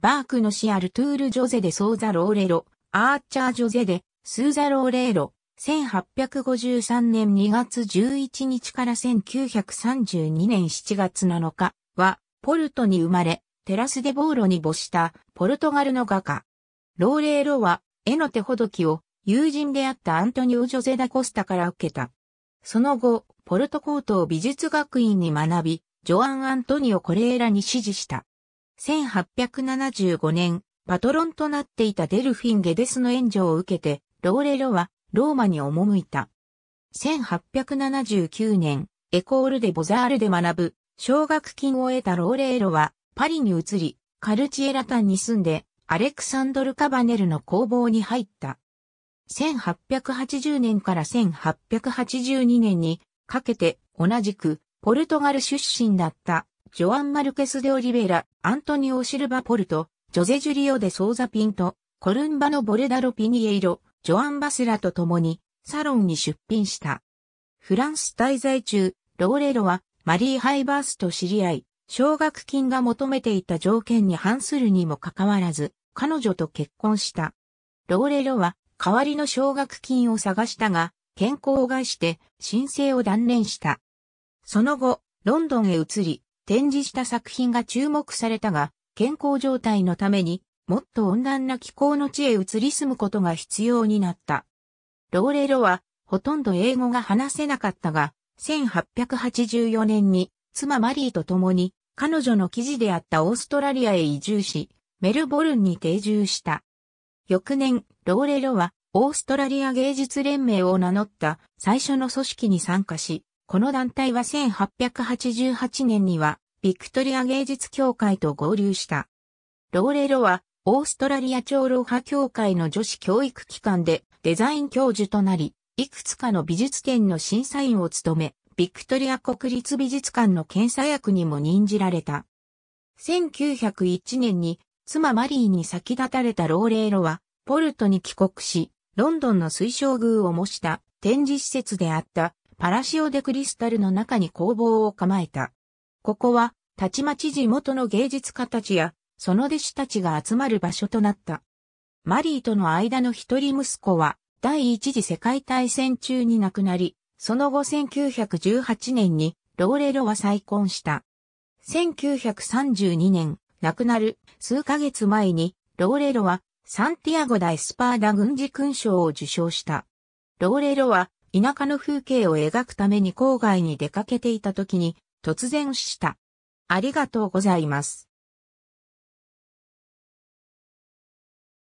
バークのシアルトゥール・ジョゼでソーザ・ローレロ、アーチャー・ジョゼで、スーザ・ローレーロ、1853年2月11日から1932年7月7日は、ポルトに生まれ、テラス・デ・ボーロに没したポルトガルの画家。ローレーロは、絵の手ほどきを友人であったアントニオ・ジョゼ・ダ・コスタから受けた。その後、ポルト高等美術学院に学び、ジョアン・アントニオ・コレーラに指示した。1875年、パトロンとなっていたデルフィン・ゲデスの援助を受けて、ローレロはローマに赴いた。1879年、エコールでボザールで学ぶ、奨学金を得たローレロは、パリに移り、カルチエラタンに住んで、アレクサンドル・カバネルの工房に入った。1880年から1882年にかけて同じくポルトガル出身だったジョアン・マルケス・デ・オリベラ、アントニオ・シルバ・ポルト、ジョゼ・ジュリオ・デ・ソーザ・ピント、コルンバのボルダロ・ピニエイロ、ジョアン・バスラと共にサロンに出品した。フランス滞在中、ローレロはマリー・ハイバースと知り合い、奨学金が求めていた条件に反するにもかかわらず、彼女と結婚した。ローレロは代わりの奨学金を探したが、健康を害して申請を断念した。その後、ロンドンへ移り、展示した作品が注目されたが、健康状態のために、もっと温暖な気候の地へ移り住むことが必要になった。ローレロは、ほとんど英語が話せなかったが、1884年に妻マリーと共に彼女の記事であったオーストラリアへ移住し、メルボルンに定住した。翌年、ローレロはオーストラリア芸術連盟を名乗った最初の組織に参加し、この団体は1888年には、ビクトリア芸術協会と合流した。ローレロは、オーストラリア長老派協会の女子教育機関でデザイン教授となり、いくつかの美術展の審査員を務め、ビクトリア国立美術館の検査役にも任じられた。1901年に妻マリーに先立たれたローレーロは、ポルトに帰国し、ロンドンの水晶宮を模した展示施設であったパラシオ・デ・クリスタルの中に工房を構えた。ここは、たちまち地元の芸術家たちや、その弟子たちが集まる場所となった。マリーとの間の一人息子は、第一次世界大戦中に亡くなり、その後1918年に、ローレロは再婚した。1932年、亡くなる数ヶ月前に、ローレロはサンティアゴ・ダ・エスパーダ軍事勲章を受章した。ローレロは田舎の風景を描くために郊外に出かけていた時に突然死した。ありがとうございます。